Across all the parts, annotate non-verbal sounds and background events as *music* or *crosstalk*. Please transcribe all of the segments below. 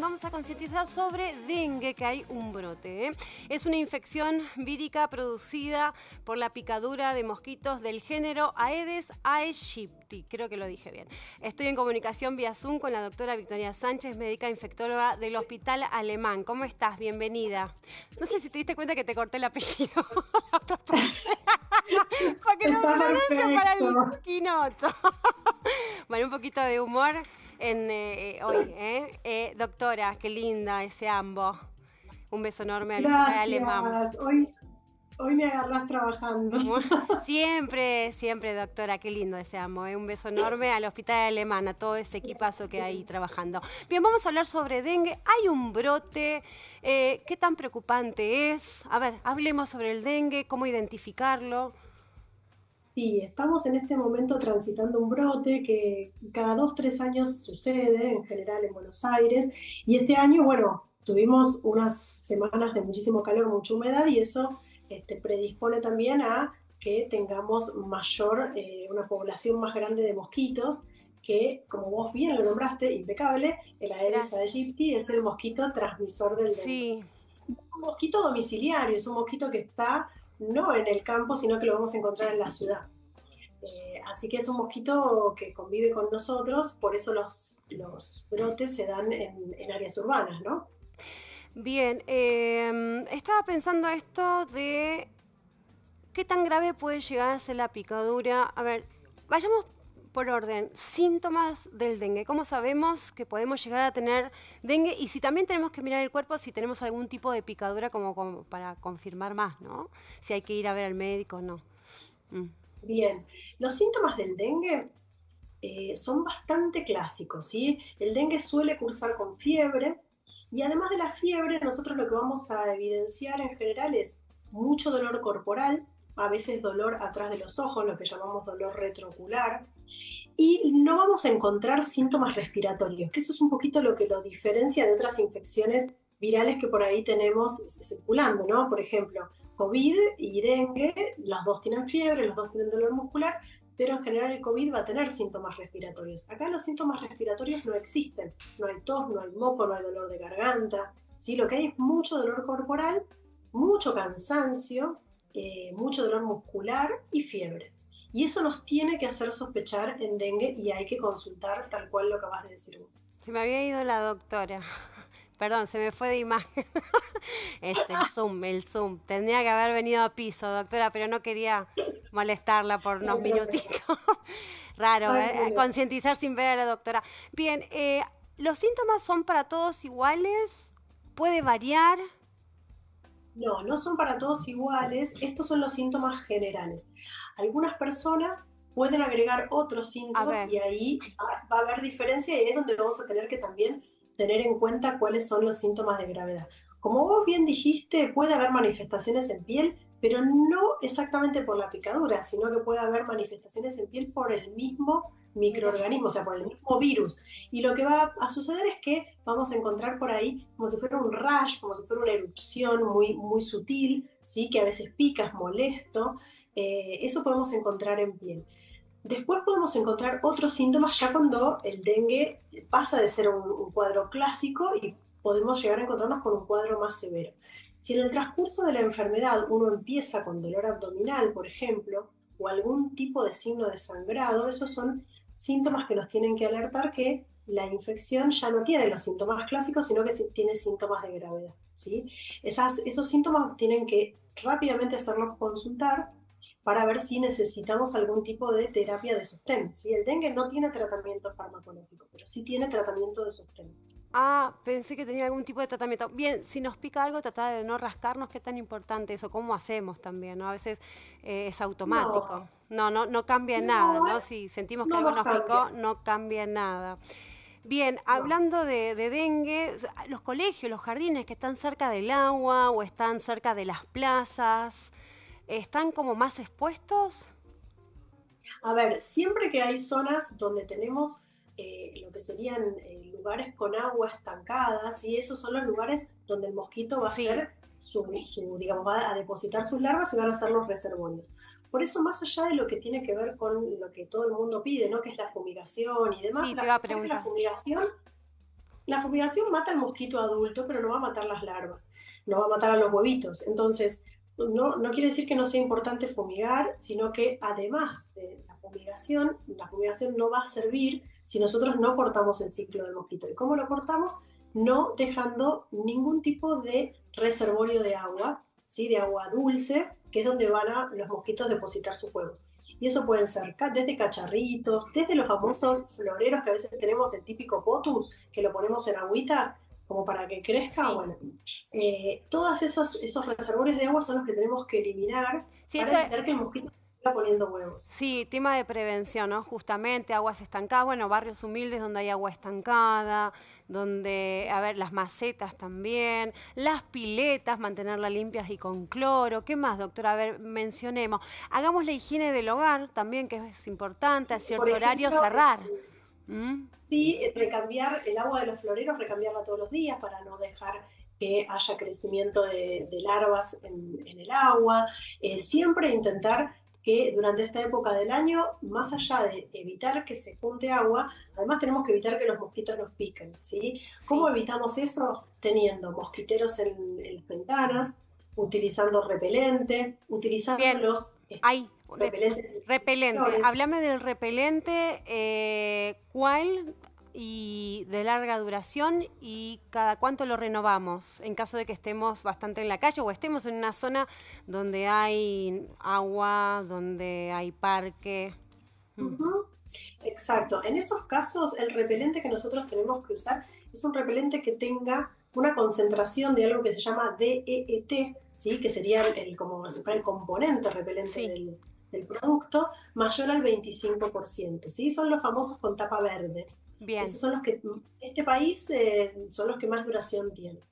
vamos a concientizar sobre dengue, que hay un brote. ¿eh? Es una infección vírica producida por la picadura de mosquitos del género Aedes aegypti. Creo que lo dije bien. Estoy en comunicación vía Zoom con la doctora Victoria Sánchez, médica infectóloga del Hospital Alemán. ¿Cómo estás? Bienvenida. No sé si te diste cuenta que te corté el apellido. *laughs* para que no me para el quinoto. *laughs* bueno, un poquito de humor. Eh, eh, hoy. ¿eh? doctora, qué linda ese ambo. Un beso enorme al hospital Alemán. Hoy, hoy me agarras trabajando. *laughs* Siempre, siempre, doctora, qué lindo ese amo. Un beso enorme al Hospital Alemán, a todo ese equipazo que hay trabajando. Bien, vamos a hablar sobre dengue. Hay un brote. ¿Qué tan preocupante es? A ver, hablemos sobre el dengue, cómo identificarlo. Sí, estamos en este momento transitando un brote que cada dos, tres años sucede, en general en Buenos Aires, y este año, bueno, tuvimos unas semanas de muchísimo calor, mucha humedad, y eso este, predispone también a que tengamos mayor, eh, una población más grande de mosquitos, que, como vos bien lo nombraste, impecable, el Aedes aegypti es el mosquito transmisor del dengue. Sí. un mosquito domiciliario, es un mosquito que está no en el campo, sino que lo vamos a encontrar en la ciudad. Eh, así que es un mosquito que convive con nosotros, por eso los, brotes se dan en, áreas urbanas, ¿no? Bien, em, estaba pensando esto de qué tan grave puede llegar a ser la picadura. A ver, vayamos por orden síntomas del dengue. ¿Cómo sabemos que podemos llegar a tener dengue? Y si también tenemos que mirar el cuerpo, si tenemos algún tipo de picadura como, para confirmar más, ¿no? Si hay que ir a ver al médico o no. Mm. Bien, los síntomas del dengue eh, son bastante clásicos, ¿sí? El dengue suele cursar con fiebre y además de la fiebre, nosotros lo que vamos a evidenciar en general es mucho dolor corporal, a veces dolor atrás de los ojos, lo que llamamos dolor retroocular y no vamos a encontrar síntomas respiratorios, que eso es un poquito lo que lo diferencia de otras infecciones virales que por ahí tenemos circulando, ¿no? Por ejemplo, COVID y dengue, las dos tienen fiebre, los dos tienen dolor muscular, pero en general el COVID va a tener síntomas respiratorios. Acá los síntomas respiratorios no existen, no hay tos, no hay moco, no hay dolor de garganta, ¿sí? Lo que hay es mucho dolor corporal, mucho cansancio, eh, mucho dolor muscular y fiebre. Y eso nos tiene que hacer sospechar en dengue y hay que consultar tal cual lo acabas de decir vos. Se me había ido la doctora. *laughs* Perdón, se me fue de imagen. *laughs* Este, el Zoom, el Zoom. Tendría que haber venido a piso, doctora, pero no quería molestarla por unos minutitos. *laughs* Raro, ¿eh? concientizar sin ver a la doctora. Bien, eh, ¿los síntomas son para todos iguales? ¿Puede variar? No, no son para todos iguales. Estos son los síntomas generales algunas personas pueden agregar otros síntomas y ahí va, a haber diferencia y es donde vamos a tener que también tener en cuenta cuáles son los síntomas de gravedad. Como vos bien dijiste, puede haber manifestaciones en piel, pero no exactamente por la picadura, sino que puede haber manifestaciones en piel por el mismo microorganismo, o sea, por el mismo virus. Y lo que va a suceder es que vamos a encontrar por ahí como si fuera un rash, como si fuera una erupción muy, muy sutil, ¿sí? que a veces pica, es molesto, eh, eso podemos encontrar en piel. Después podemos encontrar otros síntomas ya cuando el dengue pasa de ser un, cuadro clásico y podemos llegar a encontrarnos con un cuadro más severo. Si en el transcurso de la enfermedad uno empieza con dolor abdominal, por ejemplo, o algún tipo de signo de sangrado, esos son síntomas que nos tienen que alertar que la infección ya no tiene los síntomas clásicos, sino que tiene síntomas de gravedad. ¿sí? esos síntomas tienen que rápidamente hacernos consultar para ver si necesitamos algún tipo de terapia de sostén. Si El dengue no tiene tratamiento farmacológico, pero sí tiene tratamiento de sostén. Ah, pensé que tenía algún tipo de tratamiento. Bien, si nos pica algo, tratar de no rascarnos, qué tan importante eso, cómo hacemos también, ¿no? A veces eh, es automático. No, no, no, cambia nada, ¿no? Eh, si sentimos que algo nos picó, no cambia nada. Bien, hablando de, dengue, los colegios, los jardines que están cerca del agua o están cerca de las plazas, ¿Están como más expuestos? A ver, siempre que hay zonas donde tenemos eh, lo que serían eh, lugares con agua estancada, y esos son los lugares donde el mosquito va a hacer su, digamos, a depositar sus larvas y van a ser los reservorios. Por eso, más allá de lo que tiene que ver con lo que todo el mundo pide, ¿no? Que es la fumigación y demás. la, fumigación la fumigación mata al mosquito adulto, pero no va a matar las larvas, no va a matar a los huevitos. Entonces, no, quiere decir que no sea importante fumigar, sino que además de la fumigación, la fumigación no va a servir si nosotros no cortamos el ciclo del mosquito. ¿Y cómo lo cortamos? No dejando ningún tipo de reservorio de agua, ¿sí? de agua dulce, que es donde van a los mosquitos depositar sus huevos. Y eso pueden ser desde cacharritos, desde los famosos floreros que a veces tenemos, el típico potus, que lo ponemos en agüita, como para que crezca, bueno, eh, todos esos, esos reservorios de agua son los que tenemos que eliminar sí, para evitar que el mosquito poniendo huevos. Sí, tema de prevención, ¿no? Justamente aguas estancadas, bueno, barrios humildes donde hay agua estancada, donde, a ver, las macetas también, las piletas, mantenerlas limpias y con cloro. ¿Qué más, doctora? A ver, mencionemos. Hagamos la higiene del hogar también, que es importante, a cierto horario cerrar. Eh, ¿Mm? Sí, recambiar el agua de los floreros, recambiarla todos los días para no dejar que haya crecimiento de, larvas en, el agua. Eh, siempre intentar que durante esta época del año, más allá de evitar que se junte agua, además tenemos que evitar que los mosquitos nos piquen. ¿sí? sí. cómo evitamos eso? Teniendo mosquiteros en, las ventanas, utilizando repelente, utilizando los Ay, repelente. repelente. Háblame del repelente, eh, ¿cuál y de larga duración y cada cuánto lo renovamos en caso de que estemos bastante en la calle o estemos en una zona donde hay agua, donde hay parque? Mm. Exacto. En esos casos, el repelente que nosotros tenemos que usar es un repelente que tenga una concentración de algo que se llama DEET, ¿sí? que sería el, como el componente repelente del, producto, mayor al 25%. ¿sí? Son los famosos con tapa verde. Bien. Esos son los que, este país eh, son los que más duración tienen.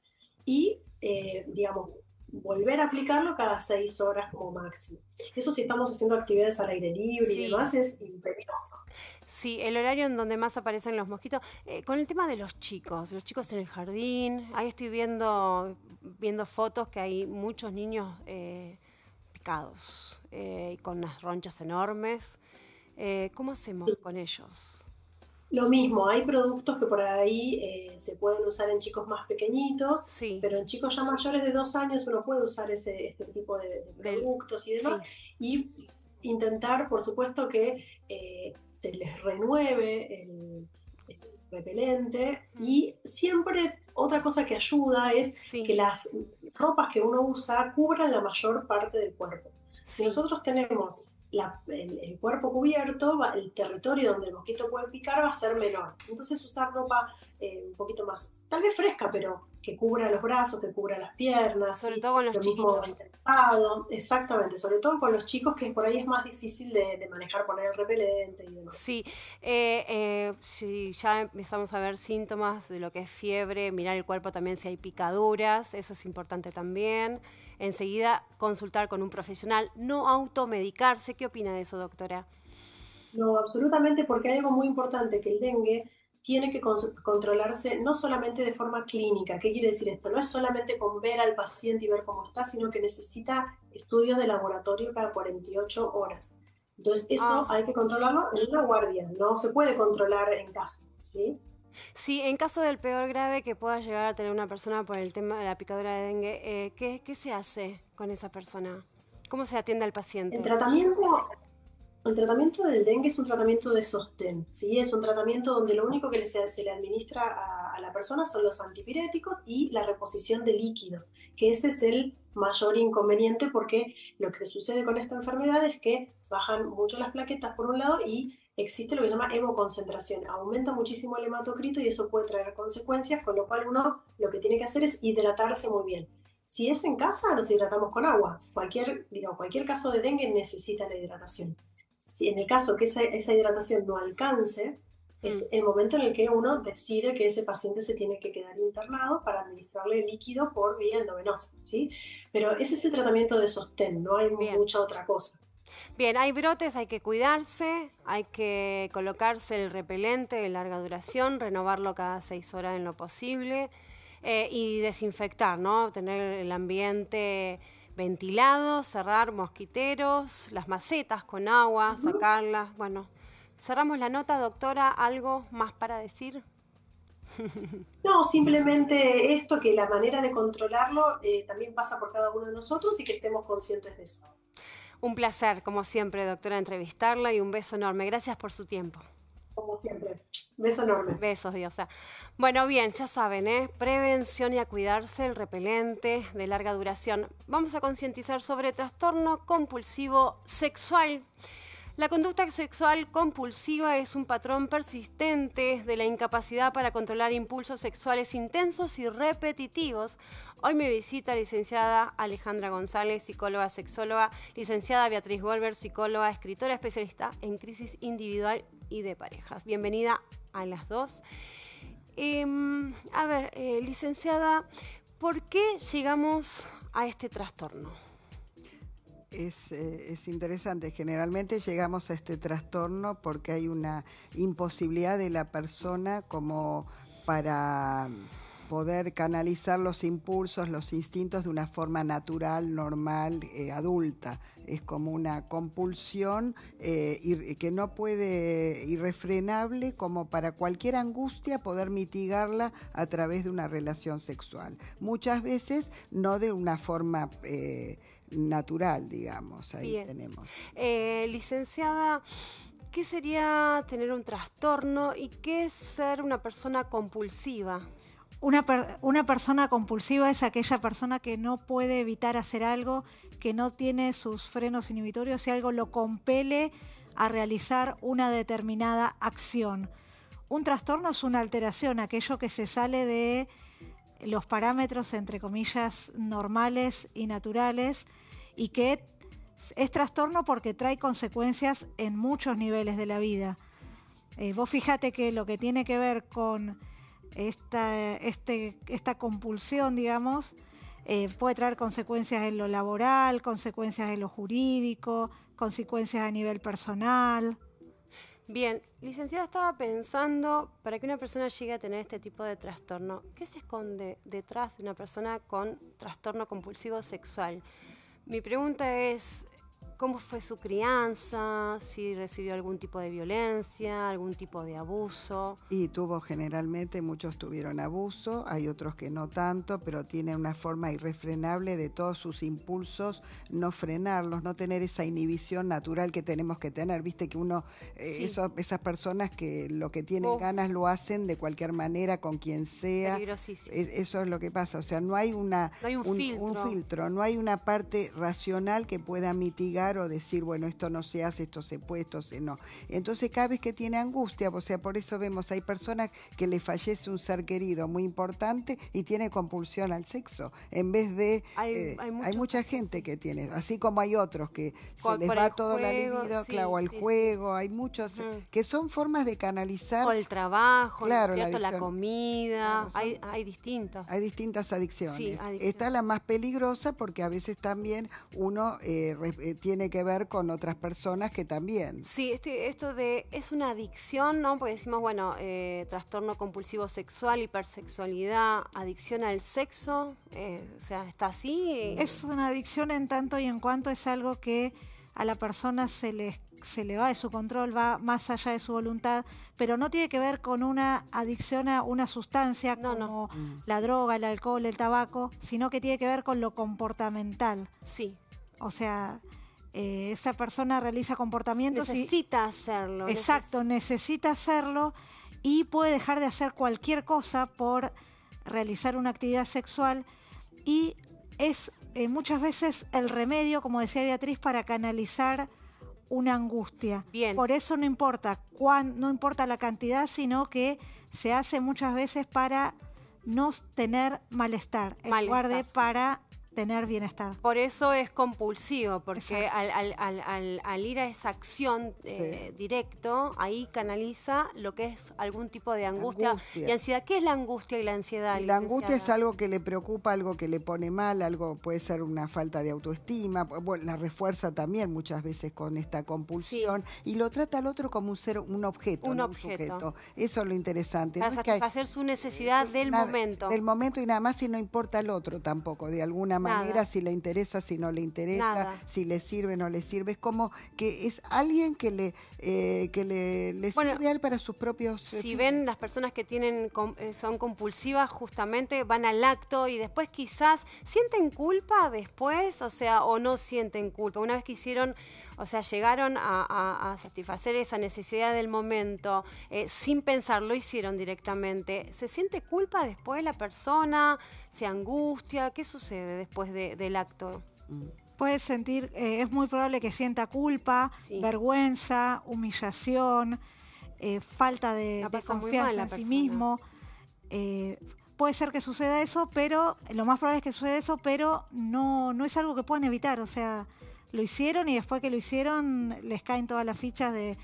Y, eh, digamos, volver a aplicarlo cada seis horas como máximo. Eso si estamos haciendo actividades al aire libre sí. y demás es imperioso. Sí, el horario en donde más aparecen los mosquitos. Eh, con el tema de los chicos, los chicos en el jardín, ahí estoy viendo, viendo fotos que hay muchos niños eh, picados, eh, y con unas ronchas enormes. ¿Cómo hacemos con ellos? Lo mismo, hay productos que por ahí eh, se pueden usar en chicos más pequeñitos, pero en chicos ya mayores de dos años uno puede usar ese, este tipo de, productos y demás. Y intentar, por supuesto, que eh, se les renueve el, repelente. Mm. Y siempre otra cosa que ayuda es que las ropas que uno usa cubran la mayor parte del cuerpo. Si nosotros tenemos el, cuerpo cubierto, el territorio donde el mosquito puede picar va a ser menor. Entonces usar ropa eh, un poquito más, tal vez fresca, pero que cubra los brazos, que cubra las piernas. Sobre todo con los chicos. Exactamente, sobre todo con los chicos que por ahí es más difícil de, manejar, poner el repelente y demás. Sí, eh, eh, sí, ya empezamos a ver síntomas de lo que es fiebre, mirar el cuerpo también si hay picaduras, eso es importante también enseguida consultar con un profesional, no automedicarse. ¿Qué opina de eso, doctora? No, absolutamente, porque hay algo muy importante, que el dengue tiene que controlarse no solamente de forma clínica. ¿Qué quiere decir esto? No es solamente con ver al paciente y ver cómo está, sino que necesita estudios de laboratorio para 48 horas. Entonces, eso ah. hay que controlarlo en una guardia, no se puede controlar en casa, ¿sí? Sí, en caso del peor grave que pueda llegar a tener una persona por el tema de la picadura de dengue, eh, ¿qué, se hace con esa persona? ¿Cómo se atiende al paciente? El tratamiento, del dengue es un tratamiento de sostén, ¿sí? es un tratamiento donde lo único que se, le administra a, a la persona son los antipiréticos y la reposición de líquido, que ese es el mayor inconveniente porque lo que sucede con esta enfermedad es que bajan mucho las plaquetas por un lado y existe lo que se llama hemoconcentración. Aumenta muchísimo el hematocrito y eso puede traer consecuencias, con lo cual uno lo que tiene que hacer es hidratarse muy bien. Si es en casa, nos hidratamos con agua. Cualquier, cualquier caso de dengue necesita la hidratación. Si en el caso que esa, hidratación no alcance, es mm. el momento en el que uno decide que ese paciente se tiene que quedar internado para administrarle líquido por vía endovenosa, ¿sí? Pero ese es el tratamiento de sostén, no hay mucha otra cosa. Bien, hay brotes, hay que cuidarse, hay que colocarse el repelente de larga duración, renovarlo cada seis horas en lo posible eh, y desinfectar, ¿no? Tener el ambiente ventilado, cerrar mosquiteros, las macetas con agua, sacarlas. Bueno, cerramos la nota, doctora. ¿Algo más para decir? *laughs* No, simplemente esto, que la manera de controlarlo eh, también pasa por cada uno de nosotros y que estemos conscientes de eso. Un placer, como siempre, doctora, entrevistarla y un beso enorme. Gracias por su tiempo. Como siempre. Beso enorme. Besos, diosa. Bueno, bien, ya saben, ¿eh? prevención y a cuidarse, el repelente de larga duración. Vamos a concientizar sobre trastorno compulsivo sexual. La conducta sexual compulsiva es un patrón persistente de la incapacidad para controlar impulsos sexuales intensos y repetitivos. Hoy me visita licenciada Alejandra González, psicóloga sexóloga, licenciada Beatriz Golver, psicóloga, escritora especialista en crisis individual y de parejas. Bienvenida a las dos. Em, a ver, eh, licenciada, ¿por qué llegamos a este trastorno? Eh, es, interesante. Generalmente llegamos a este trastorno porque hay una imposibilidad de la persona como para poder canalizar los impulsos, los instintos de una forma natural, normal, eh, adulta. Es como una compulsión eh, que no puede, irrefrenable, como para cualquier angustia poder mitigarla a través de una relación sexual. Muchas veces no de una forma natural, digamos, ahí tenemos. Eh, licenciada, ¿qué sería tener un trastorno y qué es ser una persona compulsiva? Una, una, persona compulsiva es aquella persona que no puede evitar hacer algo, que no tiene sus frenos inhibitorios y algo lo compele a realizar una determinada acción. Un trastorno es una alteración, aquello que se sale de los parámetros, entre comillas, normales y naturales, y que es trastorno porque trae consecuencias en muchos niveles de la vida. Eh, vos fíjate que lo que tiene que ver con esta, este, compulsión, digamos, eh, puede traer consecuencias en lo laboral, consecuencias en lo jurídico, consecuencias a nivel personal. Bien, licenciada, estaba pensando, para que una persona llegue a tener este tipo de trastorno, ¿qué se esconde detrás de una persona con trastorno compulsivo sexual? Mi pregunta es, cómo fue su crianza, si recibió algún tipo de violencia, algún tipo de abuso. Y tuvo generalmente, muchos tuvieron abuso, hay otros que no tanto, pero tiene una forma irrefrenable de todos sus impulsos, no frenarlos, no tener esa inhibición natural que tenemos que tener. Viste que uno, eh, esas personas que lo que tienen ganas lo hacen de cualquier manera, con quien sea. Eso es lo que pasa, o sea, no hay, una, un filtro, no hay una parte racional que pueda mitigar o decir, bueno, esto no se hace, esto se puede, esto se no. Entonces cada vez que tiene angustia, o sea, por eso vemos, hay personas que le fallece un ser querido muy importante y tiene compulsión al sexo, en vez de... Hay, eh, mucha gente que tiene, así como hay otros que se les va todo la libido, sí, al juego, hay muchos eh, que son formas de canalizar... O el trabajo, La, comida, hay, hay distintas. Hay distintas adicciones. Está la más peligrosa porque a veces también uno eh, tiene que ver con otras personas que también. Sí, este, esto de es una adicción, ¿no? Porque decimos, bueno, eh, trastorno compulsivo sexual, hipersexualidad, adicción al sexo, eh, o sea, está así. Es una adicción en tanto y en cuanto es algo que a la persona se le, se le va de su control, va más allá de su voluntad, pero no tiene que ver con una adicción a una sustancia como mm. la droga, el alcohol, el tabaco, sino que tiene que ver con lo comportamental. Sí. O sea, eh, esa persona realiza comportamientos. Necesita hacerlo. Exacto, necesita hacerlo y puede dejar de hacer cualquier cosa por realizar una actividad sexual y es eh, muchas veces el remedio, como decía Beatriz, para canalizar una angustia. Bien. Por eso no importa cuán, no importa la cantidad, sino que se hace muchas veces para no tener malestar, malestar. en para tener bienestar. Por eso es compulsivo, porque al, al, ir a esa acción eh, directo, ahí canaliza lo que es algún tipo de angustia, y ansiedad. ¿Qué es la angustia y la ansiedad? la angustia es algo que le preocupa, algo que le pone mal, algo puede ser una falta de autoestima, bueno, la refuerza también muchas veces con esta compulsión y lo trata al otro como un ser, un objeto, un, objeto. Eso es lo interesante. Para satisfacer su necesidad eh, del momento. Del momento y nada más si no importa al otro tampoco, de alguna manera manera, si le interesa, si no le interesa, si le sirve, no le sirve. Es como que es alguien que le, eh, que sirve para sus propios... Eh, si ven las personas que tienen eh, son compulsivas, justamente van al acto y después quizás sienten culpa después, o sea, o no sienten culpa. Una vez que hicieron o sea, llegaron a, satisfacer esa necesidad del momento eh, sin pensar, lo hicieron directamente. ¿Se siente culpa después la persona? ¿Se angustia? ¿Qué sucede después del acto? Puede sentir, eh, es muy probable que sienta culpa, vergüenza, humillación, eh, falta de, confianza en sí mismo. puede ser que suceda eso, pero lo más probable es que suceda eso, pero no, no es algo que puedan evitar. O sea, lo hicieron y después que lo hicieron les caen todas las fichas de,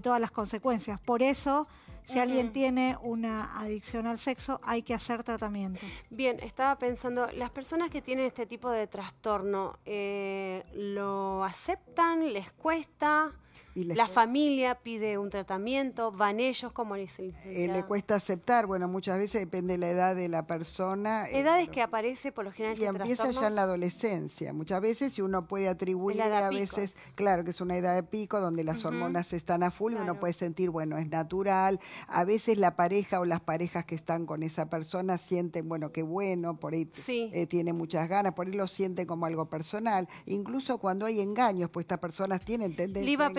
todas las consecuencias. Por eso, si alguien tiene una adicción al sexo, hay que hacer tratamiento. Bien, estaba pensando, las personas que tienen este tipo de trastorno, eh, ¿lo aceptan? ¿Les cuesta? la familia pide un tratamiento, van ellos como les eh, le cuesta aceptar, bueno, muchas veces depende de la edad de la persona. Eh, Edades que aparece por lo general. Y empieza ya en la adolescencia, muchas veces, si uno puede atribuir a veces, claro, que es una edad de pico donde las hormonas están a full y uno puede sentir, bueno, es natural. A veces la pareja o las parejas que están con esa persona sienten, bueno, qué bueno, por ahí eh, tiene muchas ganas, por ahí lo sienten como algo personal. Incluso cuando hay engaños, pues estas personas tienen tendencia. Le iba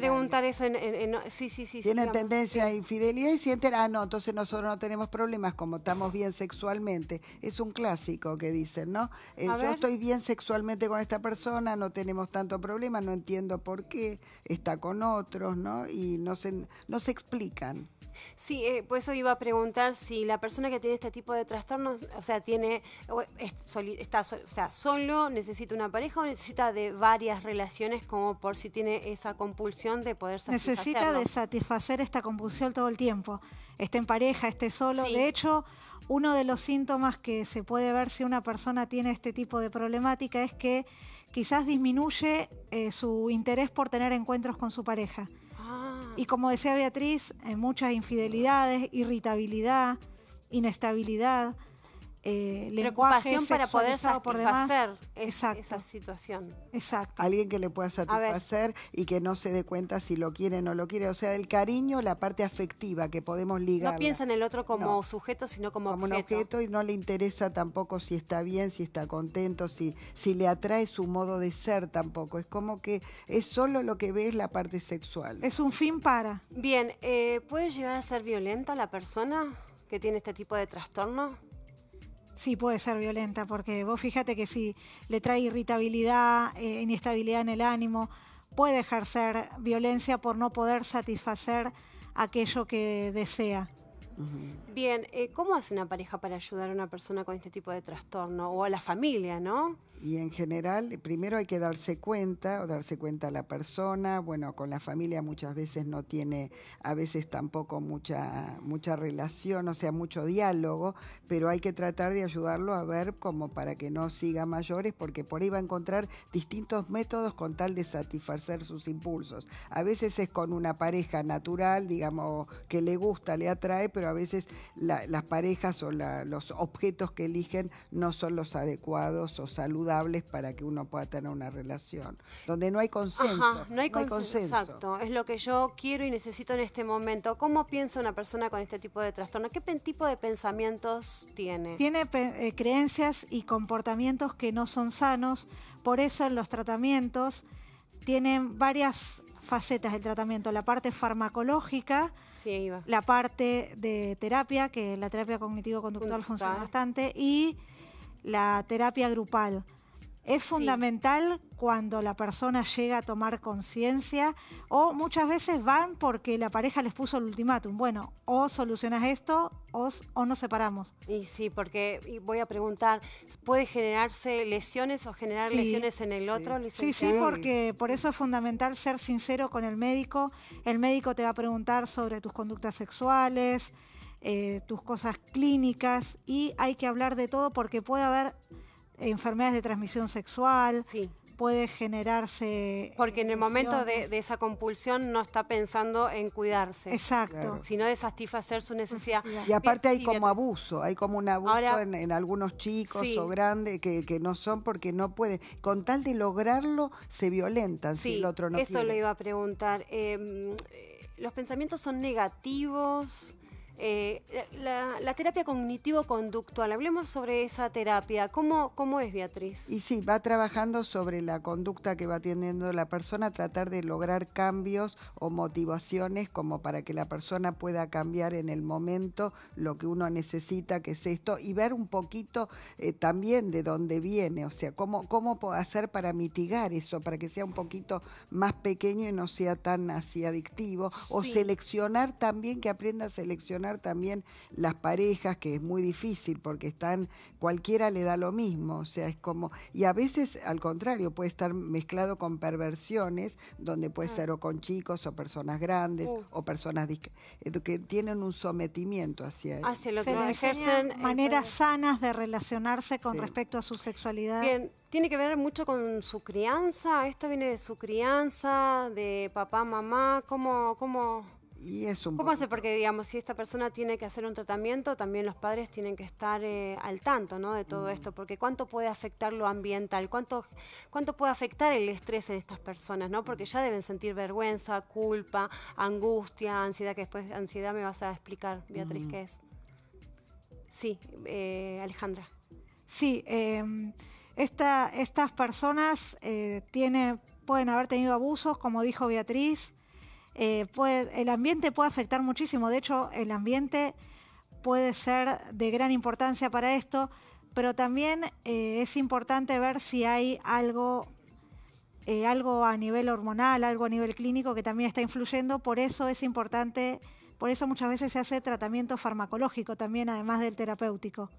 tienen tendencia a infidelidad y sienten, ah, no, entonces nosotros no tenemos problemas como estamos bien sexualmente. Es un clásico que dicen, ¿no? Eh, yo estoy bien sexualmente con esta persona, no tenemos tanto problema, no entiendo por qué está con otros, ¿no? Y no se, no se explican. Sí, pues por eso iba a preguntar si la persona que tiene este tipo de trastornos, o sea, tiene está o sea, solo, necesita una pareja o necesita de varias relaciones como por si tiene esa compulsión de poder satisfacer. Necesita de satisfacer esta compulsión todo el tiempo. Esté en pareja, esté solo. De hecho, uno de los síntomas que se puede ver si una persona tiene este tipo de problemática es que quizás disminuye eh, su interés por tener encuentros con su pareja. Y como decía Beatriz, eh, muchas infidelidades, irritabilidad, inestabilidad eh, preocupación para poder satisfacer esa situación. Exacto. Alguien que le pueda satisfacer y que no se dé cuenta si lo quiere o no lo quiere. O sea, el cariño, la parte afectiva que podemos ligar. No piensa en el otro como sujeto, sino como, objeto. Como un objeto y no le interesa tampoco si está bien, si está contento, si, si le atrae su modo de ser tampoco. Es como que es solo lo que ve es la parte sexual. Es un fin para. Bien, eh, ¿puede llegar a ser violenta la persona que tiene este tipo de trastorno? Sí, puede ser violenta, porque vos fíjate que si le trae irritabilidad, eh, inestabilidad en el ánimo, puede ejercer violencia por no poder satisfacer aquello que desea. Bien, eh, ¿cómo hace una pareja para ayudar a una persona con este tipo de trastorno o a la familia, no? Y en general, primero hay que darse cuenta, o darse cuenta a la persona, bueno, con la familia muchas veces no tiene, a veces tampoco mucha, mucha relación, o sea, mucho diálogo, pero hay que tratar de ayudarlo a ver como para que no siga mayores, porque por ahí va a encontrar distintos métodos con tal de satisfacer sus impulsos. A veces es con una pareja natural, digamos, que le gusta, le atrae, pero a veces las parejas o los objetos que eligen no son los adecuados o saludables para que uno pueda tener una relación, donde no hay consenso. no hay, consenso, Exacto, es lo que yo quiero y necesito en este momento. ¿Cómo piensa una persona con este tipo de trastorno? ¿Qué tipo de pensamientos tiene? Tiene eh, creencias y comportamientos que no son sanos, por eso en los tratamientos tienen varias facetas del tratamiento, la parte farmacológica, la parte de terapia, que la terapia cognitivo-conductual mm, funciona bastante, y la terapia grupal. Es fundamental cuando la persona llega a tomar conciencia o muchas veces van porque la pareja les puso el ultimátum. Bueno, o solucionas esto o, nos separamos. Y sí, porque voy a preguntar, ¿puede generarse lesiones o generar lesiones en el otro? Sí, sí, porque por eso es fundamental ser sincero con el médico. El médico te va a preguntar sobre tus conductas sexuales, eh, tus cosas clínicas y hay que hablar de todo porque puede haber enfermedades de transmisión sexual. Sí. Puede generarse. Eh, porque en el momento de, esa compulsión no está pensando en cuidarse. Exacto. Sino de satisfacer su necesidad. Y aparte hay como abuso, hay como un abuso en, algunos chicos o grandes que, no son porque no pueden. Con tal de lograrlo, se violentan si el otro no Eso lo iba a preguntar. Em, eh, ¿Los pensamientos son negativos? Eh, la, terapia cognitivo-conductual, hablemos sobre esa terapia. ¿Cómo, ¿Cómo es, Beatriz? Y sí, va trabajando sobre la conducta que va teniendo la persona, tratar de lograr cambios o motivaciones como para que la persona pueda cambiar en el momento lo que uno necesita, que es esto, y ver un poquito eh, también de dónde viene, o sea, cómo, cómo hacer para mitigar eso, para que sea un poquito más pequeño y no sea tan así adictivo, o seleccionar también, que aprenda a seleccionar también las parejas, que es muy difícil porque están, cualquiera le da lo mismo, o sea, es como, y a veces al contrario, puede estar mezclado con perversiones, donde puede ah. ser o con chicos o personas grandes o personas eh, que tienen un sometimiento hacia ellos. Hacia lo Se ejercen maneras sanas de relacionarse con respecto a su sexualidad. Bien, tiene que ver mucho con su crianza, esto viene de su crianza, de papá, mamá, cómo, cómo ¿Cómo hace? Porque, digamos, si esta persona tiene que hacer un tratamiento, también los padres tienen que estar eh, al tanto ¿no? de todo mm. esto, porque cuánto puede afectar lo ambiental, cuánto, cuánto puede afectar el estrés en estas personas, ¿no? porque mm. ya deben sentir vergüenza, culpa, angustia, ansiedad, que después ansiedad me vas a explicar, Beatriz, mm. qué es. Sí, eh, Alejandra. Sí, eh, estas personas eh, tiene, pueden haber tenido abusos, como dijo Beatriz eh, el ambiente puede afectar muchísimo. De hecho, el ambiente puede ser de gran importancia para esto, pero también eh, es importante ver si hay algo, eh, algo a nivel hormonal, algo a nivel clínico que también está influyendo. Por eso es importante, por eso muchas veces se hace tratamiento farmacológico también, además del terapéutico.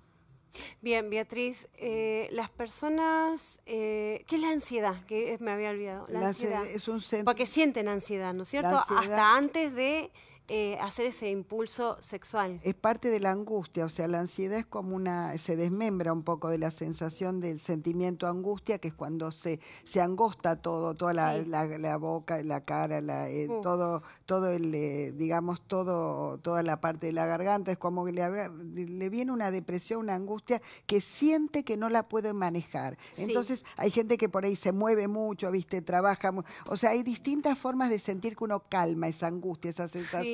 Bien, Beatriz, eh, las personas, eh, ¿qué es la ansiedad? Que me había olvidado. La, ansiedad. Es un Porque sienten ansiedad, ¿no es cierto? Hasta antes de eh, hacer ese impulso sexual. Es parte de la angustia, o sea, la ansiedad es como una, se desmembra un poco de la sensación del sentimiento angustia, que es cuando se, se angosta todo, toda la, boca, la cara, la, eh, uh. todo, todo el, eh, digamos, todo, toda la parte de la garganta, es como que le, viene una depresión, una angustia que siente que no la puede manejar. Entonces, hay gente que por ahí se mueve mucho, viste, trabaja, o sea, hay distintas formas de sentir que uno calma esa angustia, esa sensación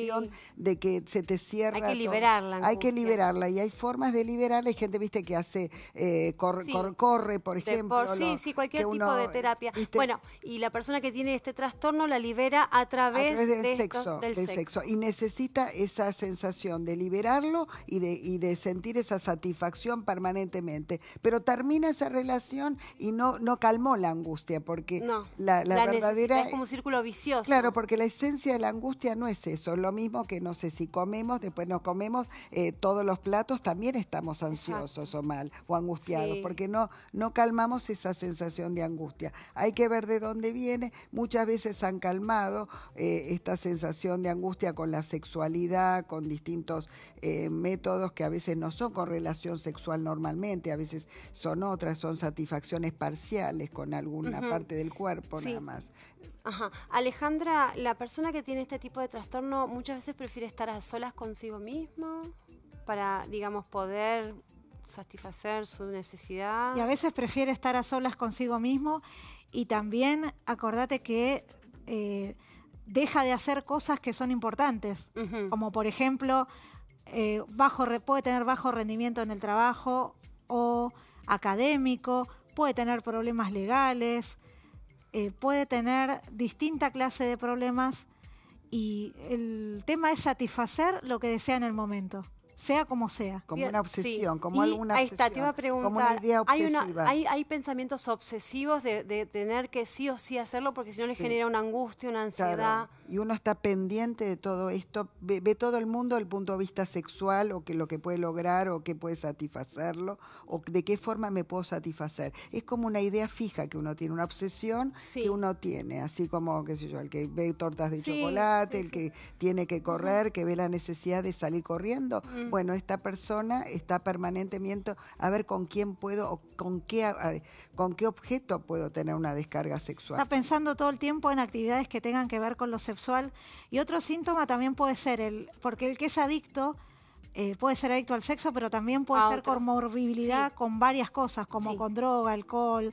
de que se te cierra. Hay que liberarla. Hay que liberarla y hay formas de liberarla. Hay gente, viste, que hace, eh, corre, por ejemplo. sí, sí, cualquier tipo de terapia. Bueno, y la persona que tiene este trastorno la libera a través, del, sexo, del, sexo. Y necesita esa sensación de liberarlo y de, sentir esa satisfacción permanentemente. Pero termina esa relación y no, no calmó la angustia, porque la, la, verdadera... Es como un círculo vicioso. Claro, porque la esencia de la angustia no es eso. Lo mismo que no sé si comemos, después nos comemos eh, todos los platos, también estamos ansiosos o mal o angustiados, porque no, no calmamos esa sensación de angustia. Hay que ver de dónde viene. Muchas veces han calmado eh, esta sensación de angustia con la sexualidad, con distintos eh, métodos que a veces no son con relación sexual normalmente, a veces son otras, son satisfacciones parciales con alguna parte del cuerpo nada más. Alejandra, la persona que tiene este tipo de trastorno muchas veces prefiere estar a solas consigo mismo para, digamos, poder satisfacer su necesidad. Y a veces prefiere estar a solas consigo mismo y también acordate que eh, deja de hacer cosas que son importantes, como por ejemplo, eh, bajo, puede tener bajo rendimiento en el trabajo o académico, puede tener problemas legales, eh, puede tener distinta clase de problemas y el tema es satisfacer lo que desea en el momento sea como sea. Como una obsesión, como alguna Ahí Como una idea obsesiva. Hay, hay, pensamientos obsesivos de, tener que sí o sí hacerlo porque si no le genera una angustia, una ansiedad. Y uno está pendiente de todo esto, ve, todo el mundo desde el punto de vista sexual o que lo que puede lograr o qué puede satisfacerlo o de qué forma me puedo satisfacer. Es como una idea fija que uno tiene, una obsesión que uno tiene, así como, qué sé yo, el que ve tortas de chocolate, el que tiene que correr, que ve la necesidad de salir corriendo bueno, esta persona está permanentemente a ver con quién puedo o con qué, con qué objeto puedo tener una descarga sexual. Está pensando todo el tiempo en actividades que tengan que ver con lo sexual. Y otro síntoma también puede ser el, porque el que es adicto eh, puede ser adicto al sexo, pero también puede ser por comorbilidad con varias cosas, como con droga, alcohol,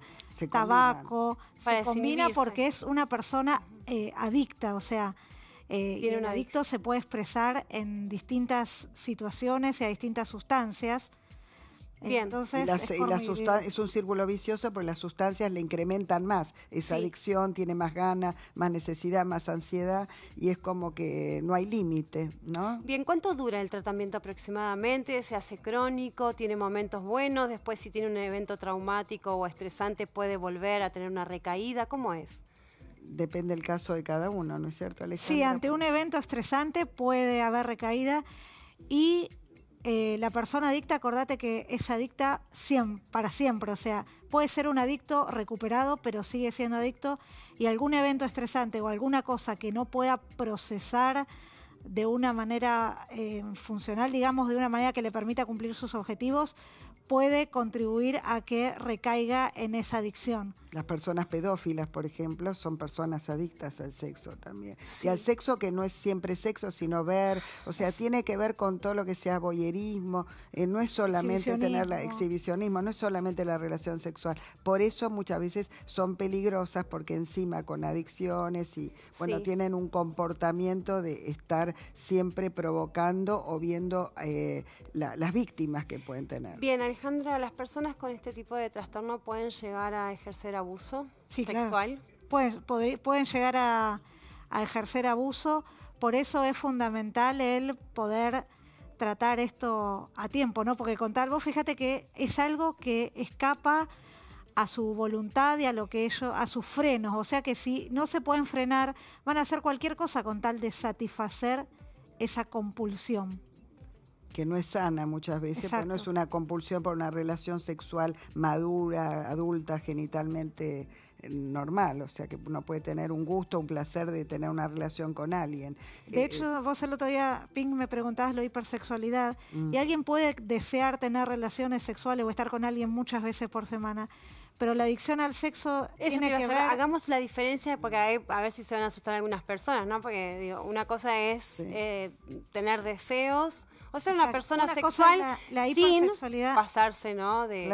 tabaco. Se combina porque es una persona eh, adicta, o sea, eh, el adicto se puede expresar en distintas situaciones y a distintas sustancias. Bien. Entonces, eh, es, un círculo vicioso porque las sustancias le incrementan más esa adicción, tiene más ganas, más necesidad, más ansiedad y es como que no hay límite, ¿no? Bien, ¿cuánto dura el tratamiento aproximadamente? ¿Se hace crónico? ¿Tiene momentos buenos? Después si tiene un evento traumático o estresante puede volver a tener una recaída, ¿cómo es? depende el caso de cada uno, ¿no es cierto, Alejandra? Sí, ante un evento estresante puede haber recaída y eh, la persona adicta, acordate que es adicta para siempre, o sea, puede ser un adicto recuperado, pero sigue siendo adicto y algún evento estresante o alguna cosa que no pueda procesar de una manera eh, funcional, digamos, de una manera que le permita cumplir sus objetivos, puede contribuir a que recaiga en esa adicción. Las personas pedófilas, por ejemplo, son personas adictas al sexo también. Y al sexo que no es siempre sexo, sino ver, o sea, tiene que ver con todo lo que sea boyerismo, eh, no es solamente tener la exhibicionismo, no es solamente la relación sexual. Por eso muchas veces son peligrosas porque encima con adicciones y bueno, tienen un comportamiento de estar siempre provocando o viendo eh, las víctimas que pueden tener. Bien, Alejandra, ¿las personas con este tipo de trastorno pueden llegar a ejercer abuso sexual? Pueden, llegar a, ejercer abuso, por eso es fundamental el poder tratar esto a tiempo, ¿no? Porque tal, vos, fíjate que es algo que escapa a su voluntad y a lo que ellos, a sus frenos. O sea que si no se pueden frenar, van a hacer cualquier cosa con tal de satisfacer esa compulsión que no es sana muchas veces, pues, no es una compulsión por una relación sexual madura, adulta, genitalmente eh, normal, o sea que uno puede tener un gusto, un placer de tener una relación con alguien. De eh, hecho, eh, vos el otro día, Ping, me preguntabas lo de hipersexualidad, mm. y alguien puede desear tener relaciones sexuales o estar con alguien muchas veces por semana, pero la adicción al sexo es que Hagamos la diferencia porque a ver si se van a asustar algunas personas, ¿no? Porque digo, una cosa es tener deseos o una persona sexual sin pasarse, ¿no? De,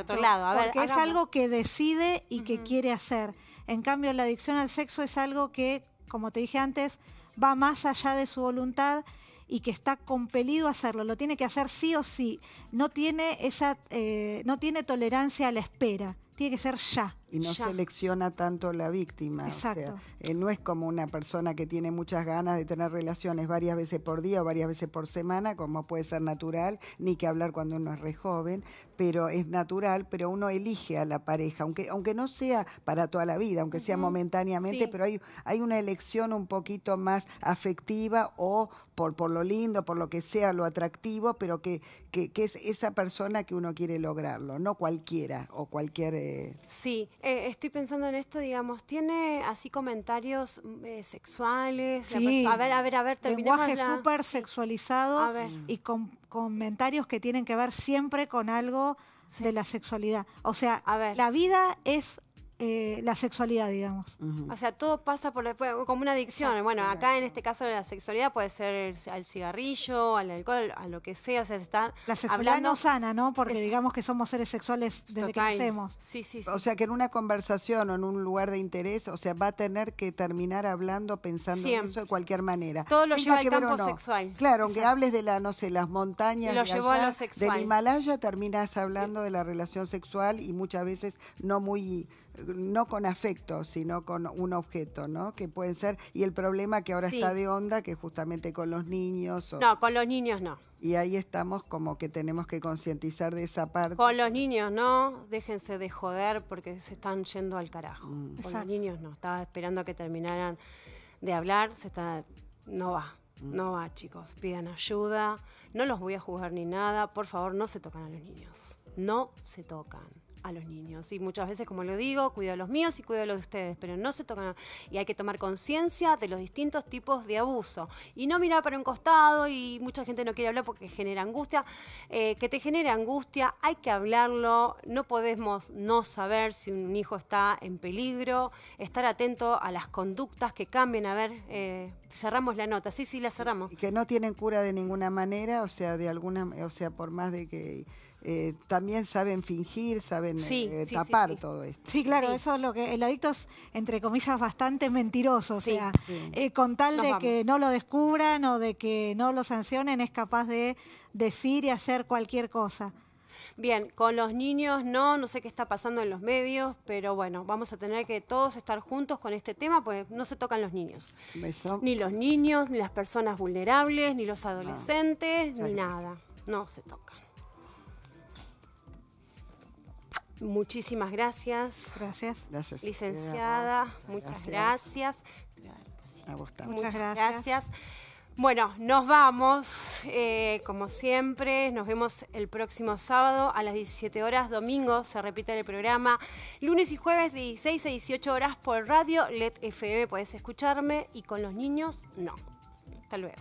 otro lado. es algo que decide y que quiere hacer. En cambio, la adicción al sexo es algo que, como te dije antes, va más allá de su voluntad y que está compelido a hacerlo, lo tiene que hacer sí o sí, no tiene esa, eh, no tiene tolerancia a la espera, tiene que ser ya y no selecciona tanto la víctima. Exacto. no es como una persona que tiene muchas ganas de tener relaciones varias veces por día o varias veces por semana, como puede ser natural, ni que hablar cuando uno es re joven, pero es natural, pero uno elige a la pareja, aunque, aunque no sea para toda la vida, aunque sea momentáneamente, pero hay, hay una elección un poquito más afectiva o por, por lo lindo, por lo que sea, lo atractivo, pero que, es esa persona que uno quiere lograrlo, no cualquiera o cualquier... Eh, sí, eh, estoy pensando en esto, digamos, tiene así comentarios mm, eh, sexuales. A ver, a ver, a ver, Lenguaje súper sexualizado y con, comentarios que tienen que ver siempre con algo de la sexualidad. O sea, la vida es eh, la sexualidad, digamos. O sea, todo pasa por como una adicción. bueno, acá en este caso de la sexualidad puede ser al cigarrillo, al alcohol, a lo que sea. O sea, se está la sexualidad no sana, ¿no? Porque digamos que somos seres sexuales desde que nacemos. Sí, sí, sí. O sea, que en una conversación o en un lugar de interés, o sea, va a tener que terminar hablando, pensando en eso de cualquier manera. Todo lo lleva al campo sexual. Claro, aunque hables de la, no sé, las montañas, lo llevó a lo del Himalaya, terminas hablando de la relación sexual y muchas veces no muy no con afecto, sino con un objeto, ¿no? Que pueden ser, y el problema que ahora está de onda, que justamente con los niños... No, con los niños no. Y ahí estamos como que tenemos que concientizar de esa parte. Con los niños no, déjense de joder porque se están yendo al carajo. Mm. Con los niños no, estaba esperando a que terminaran de hablar, se está... no va. Mm. No va, chicos, pidan ayuda, no los voy a juzgar ni nada, por favor no se tocan a los niños, no se tocan a los niños. Y muchas veces, como lo digo, cuido a los míos y cuido a los de ustedes, pero no se tocan. Y hay que tomar conciencia de los distintos tipos de abuso. Y no mirar para un costado y mucha gente no quiere hablar porque genera angustia. Eh, que te genere angustia, hay que hablarlo. No podemos no saber si un hijo está en peligro, estar atento a las conductas que cambien. A ver, eh, cerramos la nota. Sí, sí, la cerramos. Y que no tienen cura de ninguna manera, o sea, de alguna, o sea, por más de que eh, también saben fingir, saben eh, tapar todo esto. Sí, claro, eso es lo que el adicto es, entre comillas, bastante mentiroso. O sea, eh, con tal de que no lo descubran o de que no lo sancionen, es capaz de decir y hacer cualquier cosa. Bien, con los niños no, no sé qué está pasando en los medios, pero bueno, vamos a tener que todos estar juntos con este tema, porque no se tocan los niños. Ni los niños, ni las personas vulnerables, ni los adolescentes, ni nada. No se tocan. Muchísimas gracias. Gracias. Gracias. Licenciada, muchas gracias. gracias. muchas gracias. Bueno, nos vamos, eh, como siempre, nos vemos el próximo sábado a las 17 horas, domingo se repite el programa, lunes y jueves de 16 a 18 horas por radio, LED FM puedes escucharme y con los niños no. Hasta luego.